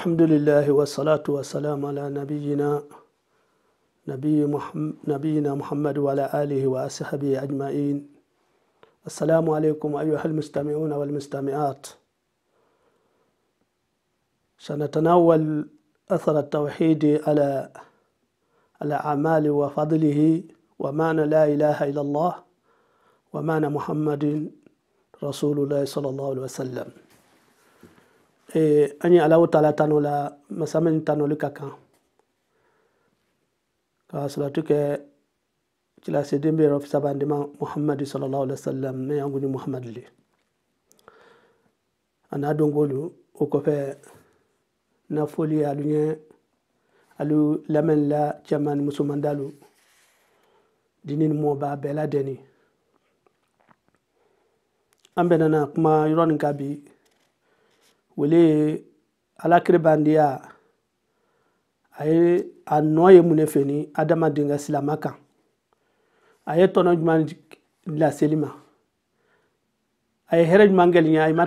الحمد لله والصلاة والسلام على نبينا نبي محمد نبينا محمد وعلى آله وأصحابه أجمعين السلام عليكم أيها المستمعون والمستمعات سنتناول أثر التوحيد على الأعمال وفضله ومعنى لا إله إلا الله ومعنى محمد رسول الله صلى الله عليه وسلم Eh, an ye alahu taala tanu la masamɛ ni tanuli ka kan ka salatu kɛ cilasiden bɛ yɔrɔ sabandima muhamadu sallallahu alaihi wasallam ne y'an ni muhamadu le a n'a donkolu o kɔfɛ na foli alu ɲɛ alu lamɛnni la cɛman ni musoman dini ni mɔba bɛɛ ladɛnni an bɛnna kuma yɔrɔ nin bi wele alakiri bandiya a anoye munefeni nɔ ye mun de fɛ ni adamaden ka silama kan ya a ye tɔnɔ jumɛn laseli ma a ye hɛrɛ jumɛn kɛli ɲɛ a ma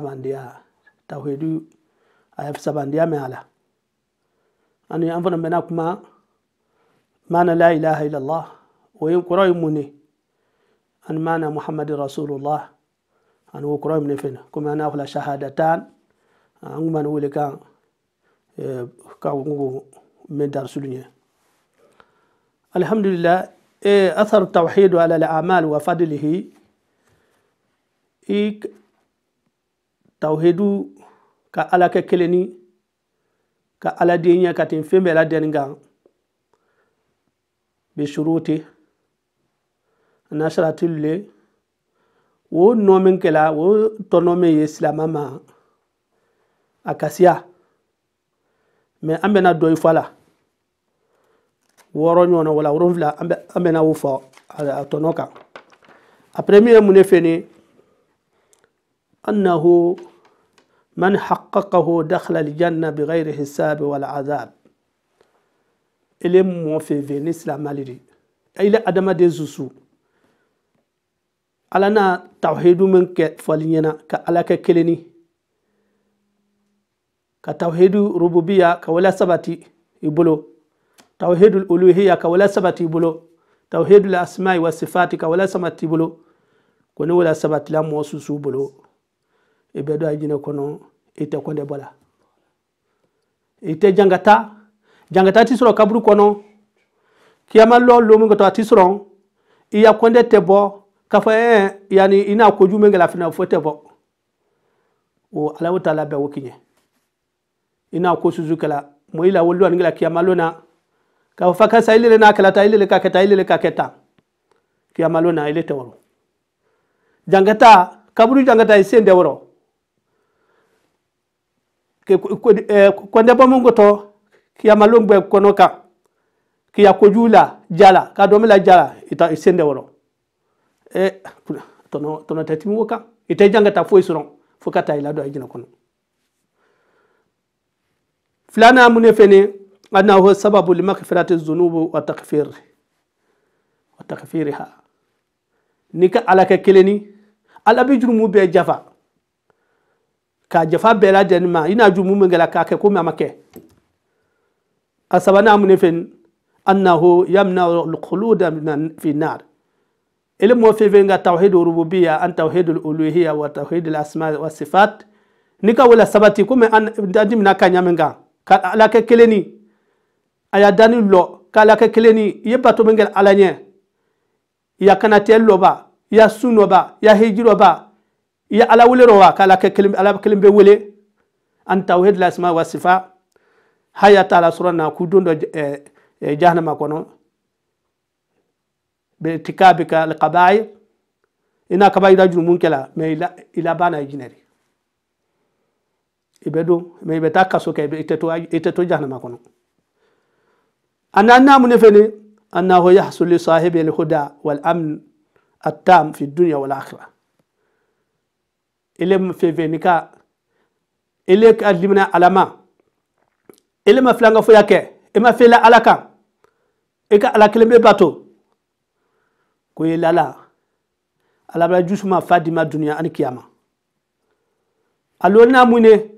ma n'a tawhidu la ani an fana kuma la ilaha illallah wa ye kɔrɔ ye mun de an wo kura mine kuma na fula shahadatan an man wule kan eh, ka ngu min dar alhamdulillah e athar tawhid ala wa fadlihi ik tawhidu ka ala ke keleni ka ala dinye ka tin fembe la den gan bi shuruti nasratul le wo nɔ min kɛla wo tɔnɔ min ye silama ma a kasiya mɛ an bɛna dɔ i fɔ la wɔɔrɔ ɲɔgɔnna wala wolonfila an bɛna o fɔ a tɔnɔ kan après min ye mun ne fɛnɛ annahu man haqqaqahu dakhala aljanna bighayri hisabi wal azab ele mo fe fɛ ni silamali de adama de zusu ala n'a tawhidu min kɛ fɔli ɲɛna ka ala kɛ kelen ka tawhidu rububiya ka wala sabati i bolo tawhidu uluhiya ka wala sabati i bolo tawhidu asma'i wa sifati ka wala sabati i bolo ko ni wala sabati la mɔɔ susu bolo i bɛ don a jinɛ kɔnɔ i tɛ kɔnɛ bɔ i tɛ jangata jangata ti sɔrɔ kaburu kɔnɔ kiyama lɔ lomi ka to a ti sɔrɔ i ya kɔnɛ tɛ bɔ kafa fɔ yani ina ko jume kojugu fina fote bo o ala y'o la be o kiɲɛ i ko suzu kala mo ila wolu an lɔni kiyamalona kiyama lona k'a fa karisa ile le n'a kala tan ile le ka kɛ tan ile le ka kɛ tan kiyama lona ile tɛ jangata jankata kaburu jankata eh, i sen tɛ wɔrɔ kɔnde bɔmu kɔtɔ kiyama lon gbɛ kɔnɔ kan kiya kojugu la jala k'a dɔn min la jala ita sen tɛ woro tɔnɔ eh, tɛ timi wo kan i tɛ jan ka taa foyi sɔrɔ fo ka taa i ladon a jinɛ kɔnɔ filanan mun ne fɛnɛ annahu sababu limakfirati zunubu wa takfir wa takfiriha ni ka ala kɛ kelen ni ala bi jurumu bɛɛ jafa ka jafa bɛɛ lajɛlen ma i na jurumu min kɛla k'a kɛ komi a ma kɛ a sabanan mun ne fɛnɛ annahu yamna alkhuluda fi nar elimu wo fevenga tawhid rububia an tawhid uluhia wa tawhid asma wa sifat ni wala sabati kome an dimina ka ñamenga ka ala keleni aya dani lo ka ala ke keleni ye bato ya kanate lo ba ya suno ba ya hijiro ba ya ala wulero wa ka ala ke ala kelim be wele an tawhid asma wa sifa haya taala surana ku eh, eh, jahannama kono بارتكابك لقبائل إنا كبائر رجل منكلا ما إلى بانا يجنري ibedu me ibe ta kaso ke iteto iteto jahannama kono anna anna munefeni annahu yahsul li sahibi al-huda wal amn at-tam fi ad-dunya wal akhirah ilem fevenika ilek adlimna alama ilema flanga fo yake ima fela alaka ika alakelembe bato koye lala alabla jusuma fadima duniya ani kiyama alolna mune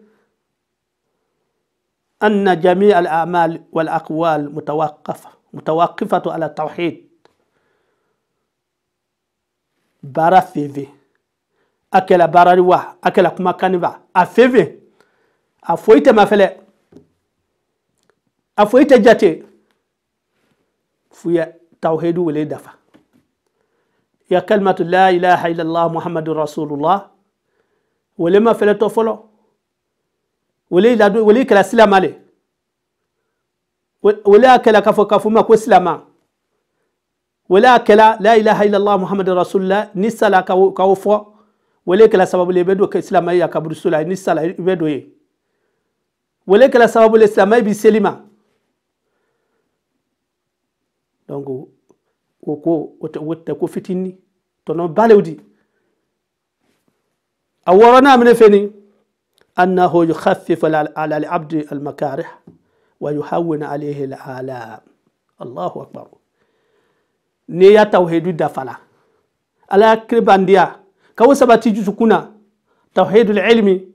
أن جميع الأعمال والأقوال متوقفة متوقفة على التوحيد bara feve a kɛla baarari wa a kɛla kumakani ba a feve a foyi tɛ mafɛlɛ a foyi tɛ jate f'u ye tawhidu wele dafa يا كلمة لا إله إلا الله محمد رسول الله ولما فلتو فلو ولي لا ولي كلا سلام عليه ولا كلا كفو كفو ما كو سلاما ولا كلا لا إله إلا الله محمد رسول الله نسلا كوفو ولا كلا سبب لي بدو كسلام يا كبر سلا نسلا بدو إيه ولا كلا سبب لي الإسلام بسلمة donc woko wotta ko fitini tono balewdi a worana mine feni annahu yukhaffifu ala alabdi almakarih wa yuhawwin alayhi alalam allahu akbar ne ya tawhidu dafala ala kribandiya kawo sabati jusukuna tawhidu alilmi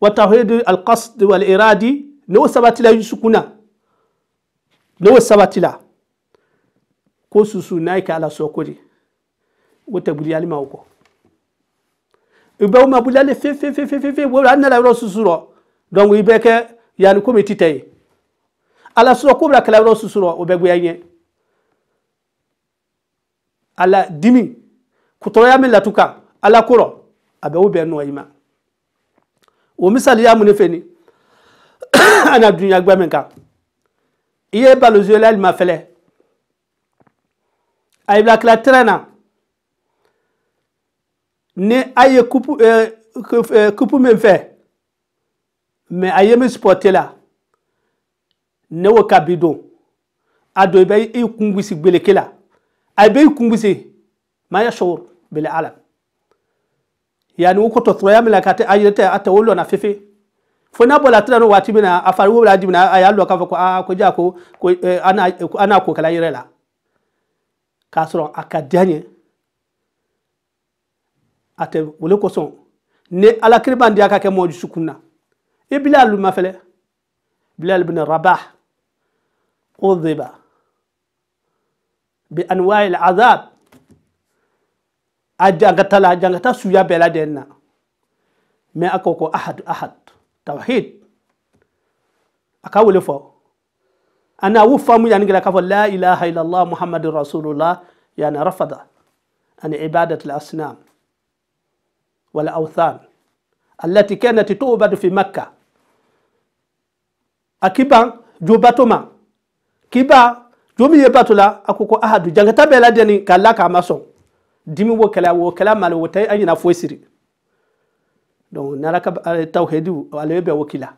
wa tawhidu alqasd waliradi ne wo sabatila jusukuna ne wo sabatila ko susu na ka ala sokori wota guri ali ma ko ibe ma bulale fe fe fe fe fe fe wo an la ro susu ro donc ibe ke yani ko mi titay ala so ko bra kala ro susu ro obe gbe yen ala dimi kutoro ya mi latuka ala koro abe wo be no yima wo misali ya mu ne fe ni ana dunya gba men ka iye balozi ola ma fele a ye bila kila tɛrɛn na ni a ye kupu eh, eh, kupu min fɛ mɛ a ye min supɔte la ne wo ka bi don a don i bɛ i kun gbeleke la a bɛ i kun gosi ma ya sɔgɔ bele ala yanni o kɔtɔ tɔrɔya min na ka tɛ a yɛrɛ tɛ a tɛ o lɔna fefe fo n'a bɔra a tɛna n'o waati min na a fari wo bila a dimina a y'a lɔ k'a fɔ ko aa ko ja ko ko eh, ana ko kala yɛrɛ la k'a sɔrɔ a ka diya n ye a tɛ o le kosɔn ni alakiri b'an di ka kɛ mɔɔ dusukun na i bilal ma fɛlɛ bilal bin rabah عوذب بأنواع العذاب أجانغتا لا أجانغتا سويا بلا دينا ما أكوكو أحد أحد توحيد أكاولي فوق أنا وفهم يعني قلت كفو لا إله إلا الله محمد رسول الله يعني رفض أن عبادة الأصنام والأوثان التي كانت تعبد في مكة أكبا جوباتوما كبا جومي يباتولا أكوكو أحد جانتا بلا ديني يعني قال لك أمسون ديمي وكلا وكلا مال وتاي أي نفوسيري دون نراك التوحيد وعليه بوكلا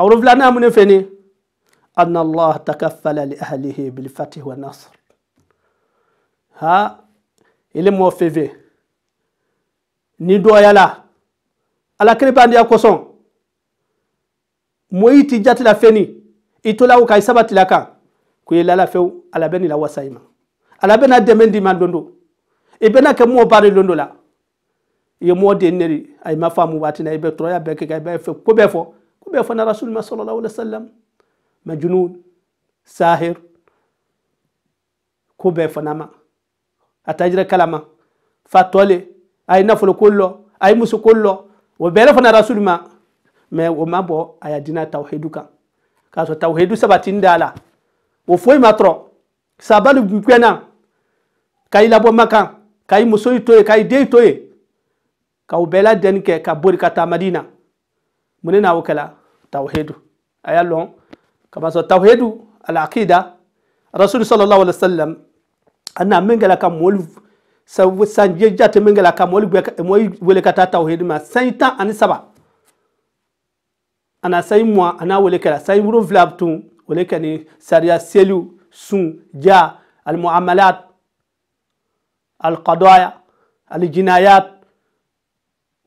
أورفلانا من فيني أن الله تكفل لأهله بالفتح والنصر ها إلي موفيفي ni doyala ala kiribandiya kosɔn moyi ti jatila feni i tola o ka i sabatila kan ko i lala fewu ala bɛ ni la wasa i ma ala bɛna dɛmɛ di ma londo i bɛna kɛ mɔɔ baari londo la i ye mɔɔ den neri a i ma faamu waati na i bɛ tɔrɔya bɛɛ kɛ ka i bɛ fɛ ko bɛɛ fɔ ko bɛɛ fɔ na rasulima sɔlɔlɔ wa sallam مجنون ساهر كوبي فنما أتاجر كلامة فاتولي أي نفل كله أي مسو كله وبيرفنا رسول ما ما وما بو أي دينا توحيدك كاسو توحيد سباتين دالا وفوي ماترو سابالو بيكونا كاي لابو مكان كاي مسو يتوي كاي دي يتوي كاو بلا دنكه كابوري كاتا مدينة منين أوكلا توحيد أيالون كما سو توحيد العقيدة رسول صلى الله عليه وسلم أن من قال كم ولف سو من قال كم ولف موي ولكتا توحيد ما سنتا أني سبا أنا موا أنا ولكلا سيمرو فلابتون ولكني سريا سيلو سون جا المعاملات القضايا الجنايات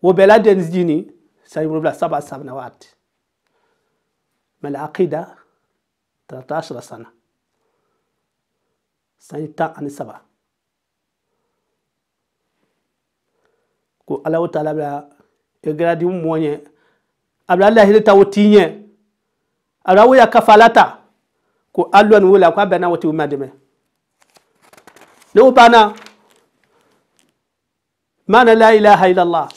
وبلاد ديني سيمرو بلا سبع سبنوات ما العقيدة 13 sana sanji tan ani saba ko alawo taala bila e gradi moñe abla lahili tawo tiñe abla woya kafalata ko alluwan wula ko a bɛnna woti wuma dɛmɛ ne o banna maana la ilaha illallah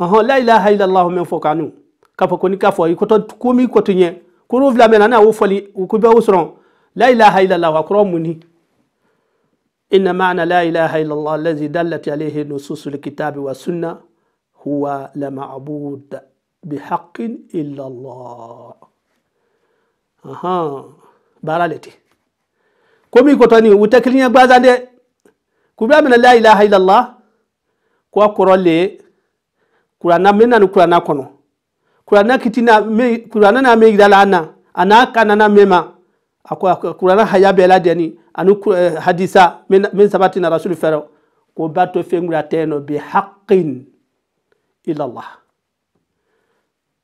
ɔhɔn la ilaha illallah min fɔ kanu k'a fɔ ko ni k'a fɔ i kɔtɔ komi kɔtɔ ɲɛ كروف لا من أنا وفلي وكبه وسرون لا إله إلا الله وكرمني إن معنى لا إله إلا الله الذي دلت عليه نصوص الكتاب والسنة هو لا معبود بحق إلا الله أها بارالتي كومي كوتاني وتكلمي بازان دي من لا إله إلا الله كوا كورولي كورانا منا نكورانا كونو kurana kitina me kurana na me gidalana ana kanana mema akwa kurana haya bela deni anu hadisa min sabati na rasul fero ko bato fengura teno bi haqqin ila allah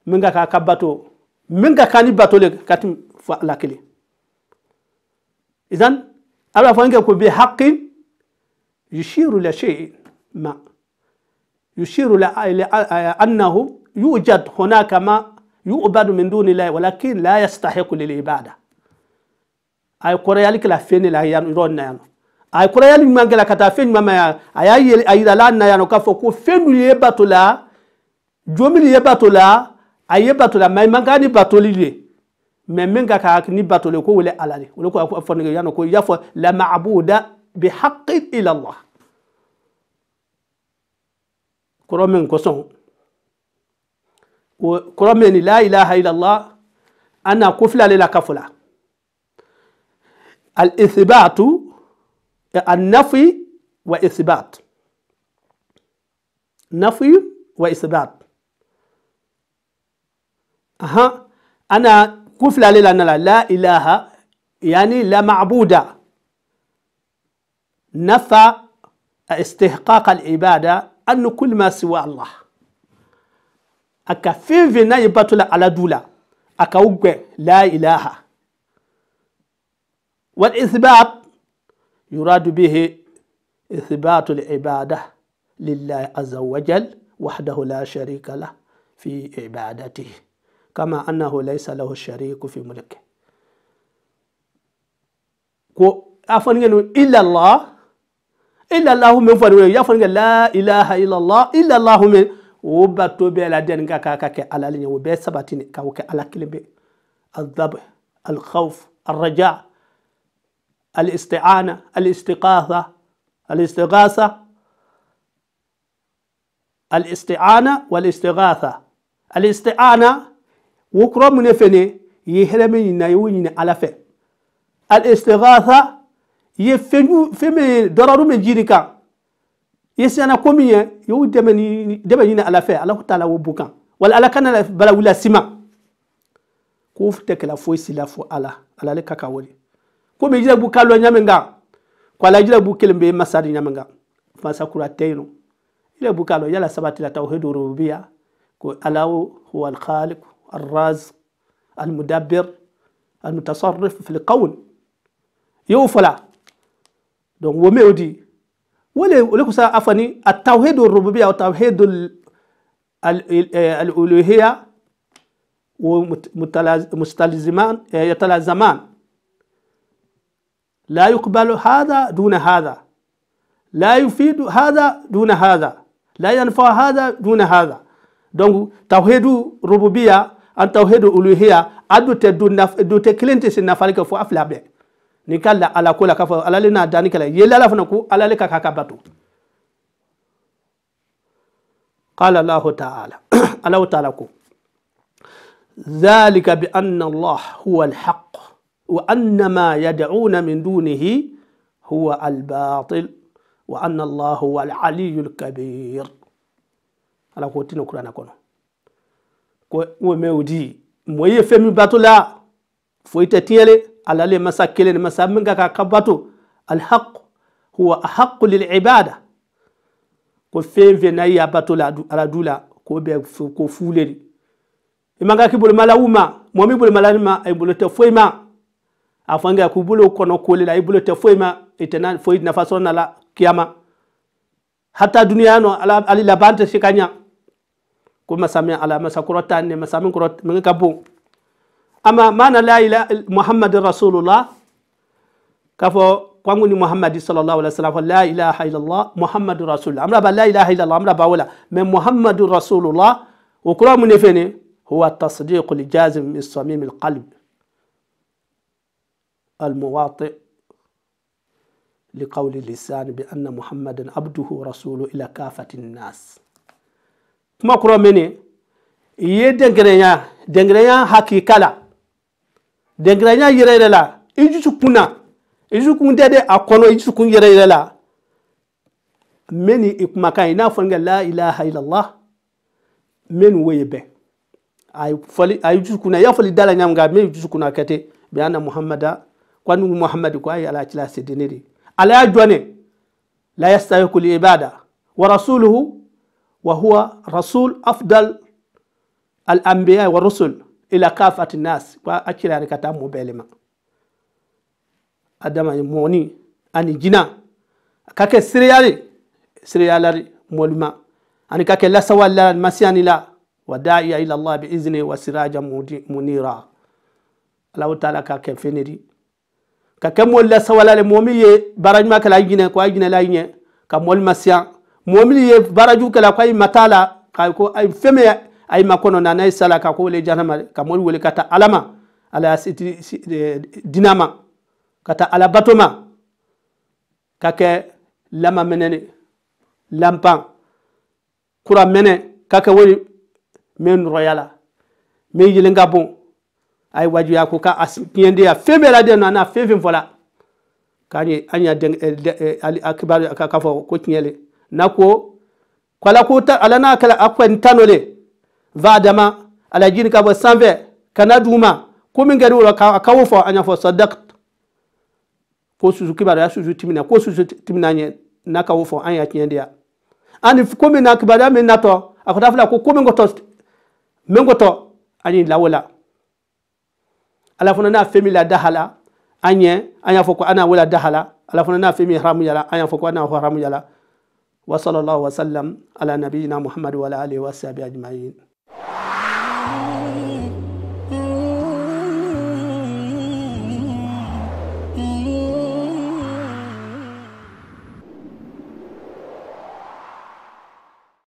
minga ka kabato minga kani bato le katim fa lakili idan ala fange ko bi haqqin yushiru la shay'in ma yushiru la annahu يوجد هناك ما يعبد من دون الله ولكن لا يستحق للعبادة أي كوريا لك لا فين لا يرون نيانو أي كوريا لك ما قال كتا فين ما أي أي أي لا نيانو كفوكو فين يباتولا جومي يباتولا أي يباتولا ما يمكن باتولي mɛ min ka kan ni batole ko wele ala de olu ko fɔ ne yanni ko y'a fɔ la maabuda bi كرمني لا إله إلا الله أنا كفلة للا كفلة الإثبات النفي وإثبات نفي وإثبات أها أنا كفلة للا لا إله يعني لا معبودة نفى استحقاق العبادة أن كل ما سوى الله a ka n'a ye ala dula la a la ilaha wal isbab yuradu bihi isbatu ibada lillahi azza wajal wahdahu la sharika la fi ibadatihi kama annahu laysa lahu shariku fi mulki ko afan fɔnigɛ illa allah illa allah min fɔnigɛ ya fɔnigɛ la ilaha illa allah illa allah min o bato bɛɛ la dɛnni ka k'a ka kɛ ala le ɲɛ o الخوف الرجاء الاستعانة الاستغاثة الاستغاثة الاستعانة والاستغاثة الاستعانة وكرة من فني يهرم على فه الاستغاثة يفنو فمن ضرر من جيري ana komi ye yo dɛmɛ ɲini ala fɛ ala ko taala wo bukan wala ala kana bala wula sima ko tɛ kɛla foyi si la fo ala ala le kaka ka ko komi jira bu kalɔ ɲami ko ala jira bu kelen be masari ɲami kan masa kura tɛ yen nɔ jira bu kalɔ yala sabati la tawhid rububiyya ko ala huwa al-khaliq ar raz al-mudabbir al-mutasarrif fi al-qawl yo fala donc wo me odi ولكن أفني التوحيد الربوبية والتوحيد الألوهية ومستلزمان يتلازمان لا يقبل هذا دون هذا لا يفيد هذا دون هذا لا ينفع هذا دون هذا دونك توحيد الربوبية أن توحيد الألوهية أدو تدو تكلنتي سنفالك فو أفلابي ni ka la ala ko la k'a fɔ ala le n'a danni kɛla yeli ala fana ko ala le ka k'a ka bato قال الله تعالى الله تعالى كو ذلك بأن الله هو الحق وأن ما يدعون من دونه هو الباطل وأن الله هو العلي الكبير على قوتنا كنا نكون ومودي موي فمي باتولا فويتتيلي alale masa kelen masa min ga ka kabato alhaq huwa ahaqu lilibada ko fen fen nayi a bato ala dula ko be ko fuleri imanga ki bolo malauma momi bolo mala ay bolo te foima afanga ku ko no kole la ay bolo te foyma itena foy nafaso na la kiyama hatta duniya no ala ali labante sikanya ko masami ala masakura tanne masamin kurot min kabu أما معنى لا إله محمد رسول الله كفو قاموني محمد صلى الله عليه وسلم لا إله إلا الله محمد رسول الله أمرا لا إله إلا الله أمرا بولا من محمد رسول الله وقاموني فيني هو التصديق الجازم من صميم القلب المواطئ لقول اللسان بأن محمد عبده رسول إلى كافة الناس ما قرأ مني يدنغرينا إيه دنغرينا حقيقة dɛnkɛrɛnya yɛrɛ yere la i dusu kun kun tɛ dɛ a kɔnɔ i yere la n bɛ nin kumakan in n'a fɔ n ka la ilaha illallah n bɛ nin woye bɛn a ye fɔli y'a fɔli da la ɲamu kan n bɛ dusu bi an muhammada ko an muhammadu ko a ye ala cila se deni ala y'a la yastahi kuli ibada wa rasuluhu wa huwa rasul afdal al wa rusul إلى كافة الناس وأشرى يعني ركعتا مبالما أدم موني أني جنا كاك سريالي سريالي مولما أني كاك لا سوى لا مسيان لا وداعي إلى الله بإذنه وسراجا منيرا الله تعالى كاك فينيري كاك مول لا سوى لا مومي براج ما كلا يجينا كوا يجينا لا يجينا كمول مسيان مومي براجو كلا كوا يمتالا كاكو أي فيمي ay ma nanay sala ko wole jahanama ka mol wole kata alama ala dinama kata ala batoma ka lama menene lampan kura mene ka woni me nɔrɔya me yelen ka bon a ye eh, eh, ka a ya fɛn bɛɛ la den nɔ n'a fɛn fɛn fɔla k'a ye an ka fɔ ko tiɲɛ le n'a ko ta ala n'a kɛra a va dama ala jini ka bɔ sanfɛ ka na duguma ko min kɛra o la ka ka o fɔ an y'a fɔ sadak ko susu kibaruya susu timina ko susu timina ɲɛ n'a ka fɔ an y'a tiɲɛ de ya ani ko min na kibaruya min natɔ a ko taa fila ko ko min kɔtɔ min kɔtɔ an y'i lawo la ala fana n'a fɛn min la dahala an ɲɛ an y'a fɔ ko an n'a wala dahala ala fana n'a fɛn min haramu yala an y'a fɔ ko an n'a haramu yala وصلى الله وسلم على نبينا محمد وعلى اله وصحبه اجمعين high.